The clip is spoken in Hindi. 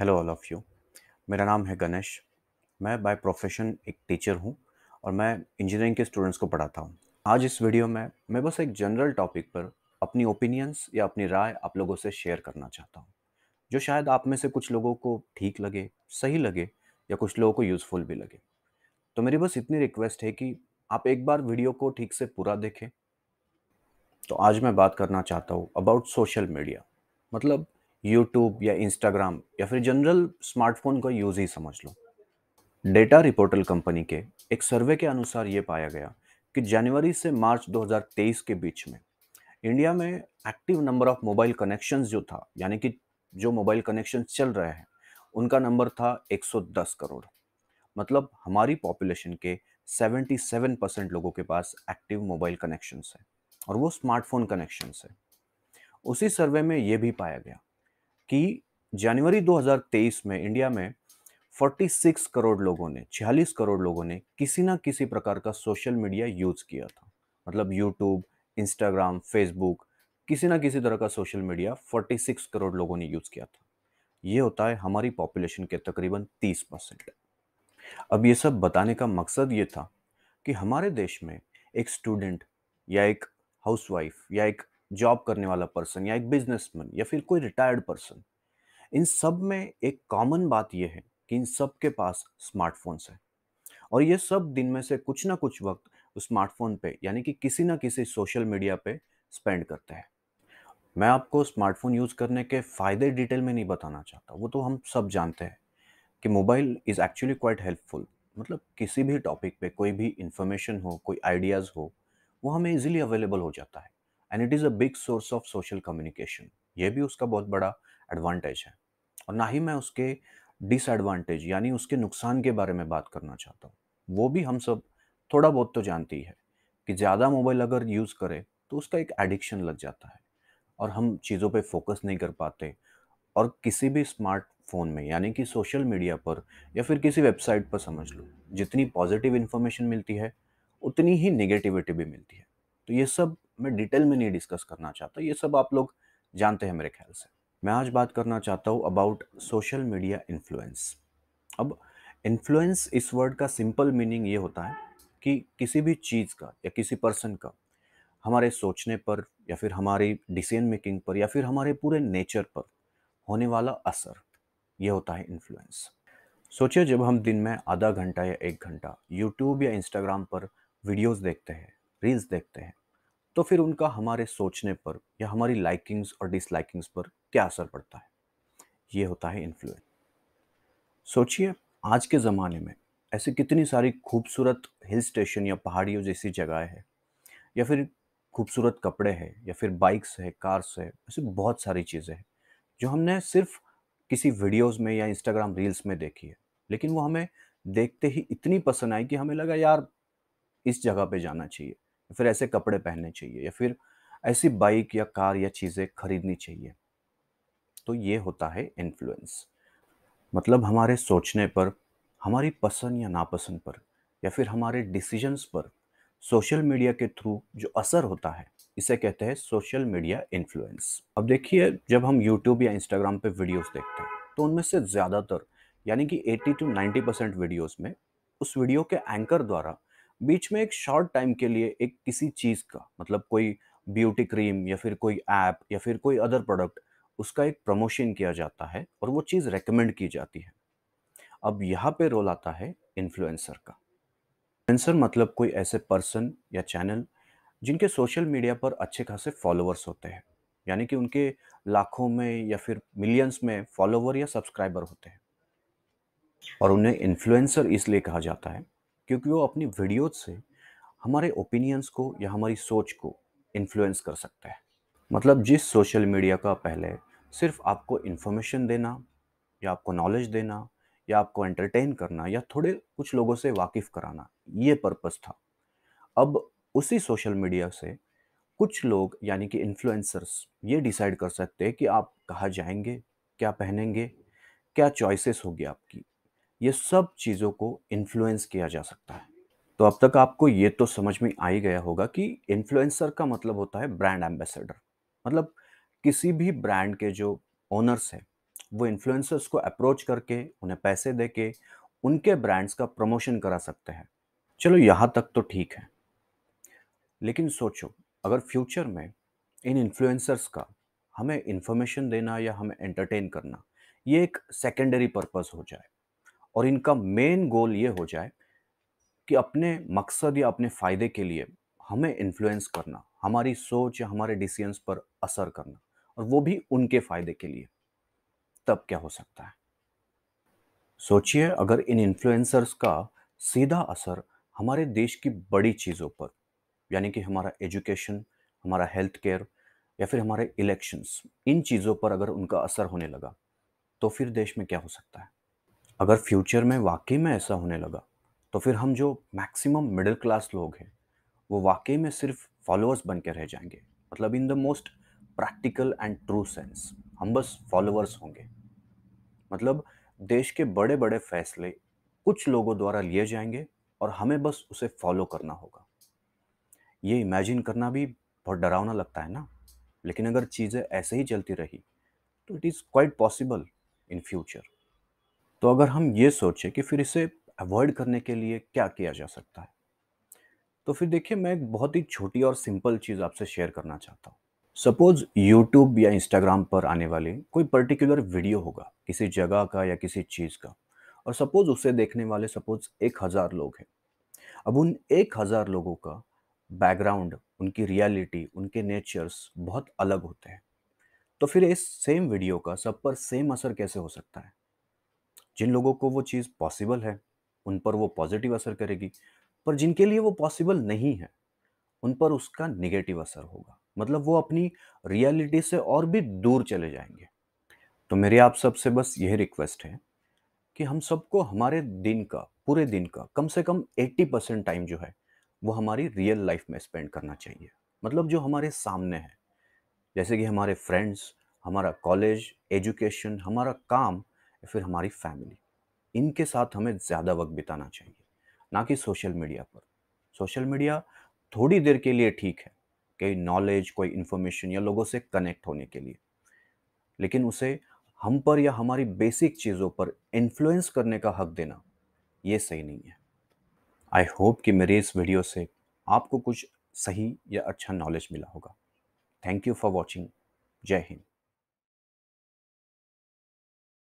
हेलो ऑल ऑफ़ यू मेरा नाम है गणेश मैं बाय प्रोफेशन एक टीचर हूँ और मैं इंजीनियरिंग के स्टूडेंट्स को पढ़ाता हूँ आज इस वीडियो में मैं बस एक जनरल टॉपिक पर अपनी ओपिनियंस या अपनी राय आप लोगों से शेयर करना चाहता हूँ जो शायद आप में से कुछ लोगों को ठीक लगे सही लगे या कुछ लोगों को यूज़फुल भी लगे तो मेरी बस इतनी रिक्वेस्ट है कि आप एक बार वीडियो को ठीक से पूरा देखें तो आज मैं बात करना चाहता हूँ अबाउट सोशल मीडिया मतलब यूट्यूब या इंस्टाग्राम या फिर जनरल स्मार्टफोन का यूज़ ही समझ लो डेटा रिपोर्टल कंपनी के एक सर्वे के अनुसार ये पाया गया कि जनवरी से मार्च 2023 के बीच में इंडिया में active number of mobile connection जो था यानी कि जो मोबाइल कनेक्शन चल रहे हैं उनका नंबर था 110 करोड़ मतलब हमारी पॉपुलेशन के 77 परसेंट लोगों के पास एक्टिव मोबाइल कनेक्शन है और वो स्मार्टफोन कनेक्शन है उसी सर्वे में ये भी पाया गया कि जनवरी 2023 में इंडिया में 46 करोड़ लोगों ने 46 करोड़ लोगों ने किसी ना किसी प्रकार का सोशल मीडिया यूज़ किया था मतलब यूट्यूब इंस्टाग्राम फेसबुक किसी ना किसी तरह का सोशल मीडिया 46 करोड़ लोगों ने यूज़ किया था ये होता है हमारी पॉपुलेशन के तकरीबन 30 परसेंट अब ये सब बताने का मकसद ये था कि हमारे देश में एक स्टूडेंट या एक हाउसवाइफ या एक जॉब करने वाला पर्सन या एक बिजनेसमैन या फिर कोई रिटायर्ड पर्सन इन सब में एक कॉमन बात यह है कि इन सब के पास स्मार्टफोन्स है और ये सब दिन में से कुछ ना कुछ वक्त स्मार्टफोन पे यानी कि किसी ना किसी सोशल मीडिया पे स्पेंड करते हैं मैं आपको स्मार्टफोन यूज़ करने के फ़ायदे डिटेल में नहीं बताना चाहता वो तो हम सब जानते हैं कि mobile is actually quite helpful मतलब किसी भी टॉपिक पे कोई भी इन्फॉर्मेशन हो कोई आइडियाज़ हो वो हमें इजीली अवेलेबल हो जाता है and it is a big source of social communication ये भी उसका बहुत बड़ा एडवांटेज है और ना ही मैं उसके डिसएडवांटेज यानी उसके नुकसान के बारे में बात करना चाहता हूँ वो भी हम सब थोड़ा बहुत तो जानती है कि ज़्यादा मोबाइल अगर यूज़ करें तो उसका एक एडिक्शन लग जाता है और हम चीज़ों पे फोकस नहीं कर पाते और किसी भी स्मार्टफोन में यानी कि सोशल मीडिया पर या फिर किसी वेबसाइट पर समझ लो जितनी पॉजिटिव इन्फॉर्मेशन मिलती है उतनी ही नेगेटिविटी भी मिलती है तो ये सब मैं डिटेल में नहीं डिस्कस करना चाहता ये सब आप लोग जानते हैं मेरे ख्याल से मैं आज बात करना चाहता हूँ अबाउट सोशल मीडिया इन्फ्लुएंस अब इन्फ्लुएंस इस वर्ड का सिंपल मीनिंग ये होता है कि किसी भी चीज़ का या किसी पर्सन का हमारे सोचने पर या फिर हमारी डिसीजन मेकिंग पर या फिर हमारे पूरे नेचर पर होने वाला असर यह होता है इन्फ्लुएंस सोचिए जब हम दिन में आधा घंटा या एक घंटा यूट्यूब या इंस्टाग्राम पर वीडियोस देखते हैं रील्स देखते हैं तो फिर उनका हमारे सोचने पर या हमारी लाइकिंग्स और डिसलाइकिंग्स पर क्या असर पड़ता है ये होता है इन्फ्लुएंस सोचिए आज के ज़माने में ऐसी कितनी सारी खूबसूरत हिल स्टेशन या पहाड़ियों जैसी जगह है या फिर खूबसूरत कपड़े हैं या फिर बाइक्स है कार्स है ऐसी बहुत सारी चीज़ें हैं जो हमने सिर्फ किसी वीडियोस में या इंस्टाग्राम रील्स में देखी है लेकिन वो हमें देखते ही इतनी पसंद आई कि हमें लगा यार इस जगह पे जाना चाहिए फिर ऐसे कपड़े पहनने चाहिए या फिर ऐसी बाइक या कार या चीज़ें खरीदनी चाहिए तो ये होता है इन्फ्लुएंस मतलब हमारे सोचने पर हमारी पसंद या नापसंद पर या फिर हमारे डिसीजंस पर सोशल मीडिया के थ्रू जो असर होता है इसे कहते हैं सोशल मीडिया इन्फ्लुएंस अब देखिए जब हम यूट्यूब या इंस्टाग्राम पे वीडियोस देखते हैं तो उनमें से ज़्यादातर यानी कि 80 टू 90 परसेंट वीडियोज़ में उस वीडियो के एंकर द्वारा बीच में एक शॉर्ट टाइम के लिए एक किसी चीज़ का मतलब कोई ब्यूटी क्रीम या फिर कोई ऐप या फिर कोई अदर प्रोडक्ट उसका एक प्रमोशन किया जाता है और वो चीज़ रेकमेंड की जाती है अब यहाँ पे रोल आता है इन्फ्लुएंसर का इन्फ्लुएंसर मतलब कोई ऐसे पर्सन या चैनल जिनके सोशल मीडिया पर अच्छे खासे फॉलोअर्स होते हैं यानी कि उनके लाखों में या फिर मिलियंस में फॉलोवर या सब्सक्राइबर होते हैं और उन्हें इन्फ्लुएंसर इसलिए कहा जाता है क्योंकि वो अपनी वीडियोज से हमारे ओपिनियंस को या हमारी सोच को इन्फ्लुएंस कर सकता है मतलब जिस सोशल मीडिया का पहले सिर्फ आपको इन्फॉर्मेशन देना या आपको नॉलेज देना या आपको एंटरटेन करना या थोड़े कुछ लोगों से वाकिफ़ कराना ये पर्पस था अब उसी सोशल मीडिया से कुछ लोग यानी कि इन्फ्लुएंसर्स ये डिसाइड कर सकते हैं कि आप कहाँ जाएंगे क्या पहनेंगे क्या चॉइसेस होगी आपकी ये सब चीज़ों को इन्फ्लुएंस किया जा सकता है तो अब तक आपको ये तो समझ में आ ही गया होगा कि इन्फ्लुएंसर का मतलब होता है ब्रांड एम्बेसडर मतलब किसी भी ब्रांड के जो ओनर्स हैं वो इन्फ्लुएंसर्स को अप्रोच करके उन्हें पैसे दे के उनके ब्रांड्स का प्रमोशन करा सकते हैं चलो यहाँ तक तो ठीक है लेकिन सोचो अगर फ्यूचर में इन इन्फ्लुएंसर्स का हमें इन्फॉर्मेशन देना या हमें एंटरटेन करना ये एक सेकेंडरी पर्पज़ हो जाए और इनका मेन गोल ये हो जाए कि अपने मकसद या अपने फ़ायदे के लिए हमें इन्फ्लुएंस करना हमारी सोच या हमारे डिसीजंस पर असर करना और वो भी उनके फ़ायदे के लिए तब क्या हो सकता है सोचिए अगर इन इन्फ्लुएंसर्स का सीधा असर हमारे देश की बड़ी चीज़ों पर यानी कि हमारा एजुकेशन हमारा हेल्थ केयर या फिर हमारे इलेक्शंस इन चीज़ों पर अगर उनका असर होने लगा तो फिर देश में क्या हो सकता है अगर फ्यूचर में वाकई में ऐसा होने लगा तो फिर हम जो मैक्सिमम मिडिल क्लास लोग हैं वो वाकई में सिर्फ फॉलोअर्स बन के रह जाएंगे मतलब in the most practical and true sense हम बस फॉलोअर्स होंगे मतलब देश के बड़े बड़े फैसले कुछ लोगों द्वारा लिए जाएंगे और हमें बस उसे फॉलो करना होगा ये इमेजिन करना भी बहुत डरावना लगता है ना लेकिन अगर चीज़ें ऐसे ही चलती रही तो it is quite possible in future तो अगर हम ये सोचें कि फिर इसे अवॉइड करने के लिए क्या किया जा सकता है तो फिर देखिए मैं एक बहुत ही छोटी और सिंपल चीज़ आपसे शेयर करना चाहता हूँ सपोज यूट्यूब या इंस्टाग्राम पर आने वाले कोई पर्टिकुलर वीडियो होगा किसी जगह का या किसी चीज़ का और सपोज उसे देखने वाले सपोज एक हज़ार लोग हैं अब उन एक हज़ार लोगों का बैकग्राउंड उनकी रियलिटी उनके नेचर्स बहुत अलग होते हैं तो फिर इस सेम वीडियो का सब पर सेम असर कैसे हो सकता है जिन लोगों को वो चीज़ पॉसिबल है उन पर वो पॉजिटिव असर करेगी पर जिनके लिए वो पॉसिबल नहीं है उन पर उसका निगेटिव असर होगा मतलब वो अपनी रियलिटी से और भी दूर चले जाएंगे तो मेरी आप सबसे बस यही रिक्वेस्ट है कि हम सबको हमारे दिन का पूरे दिन का कम से कम 80 परसेंट टाइम जो है वो हमारी रियल लाइफ में स्पेंड करना चाहिए मतलब जो हमारे सामने है जैसे कि हमारे फ्रेंड्स हमारा कॉलेज एजुकेशन हमारा काम या फिर हमारी फैमिली इनके साथ हमें ज़्यादा वक्त बिताना चाहिए ना कि सोशल मीडिया पर सोशल मीडिया थोड़ी देर के लिए ठीक है कई नॉलेज कोई इन्फॉर्मेशन या लोगों से कनेक्ट होने के लिए लेकिन उसे हम पर या हमारी बेसिक चीज़ों पर इन्फ्लुएंस करने का हक देना ये सही नहीं है आई होप कि मेरे इस वीडियो से आपको कुछ सही या अच्छा नॉलेज मिला होगा थैंक यू फॉर वॉचिंग जय हिंद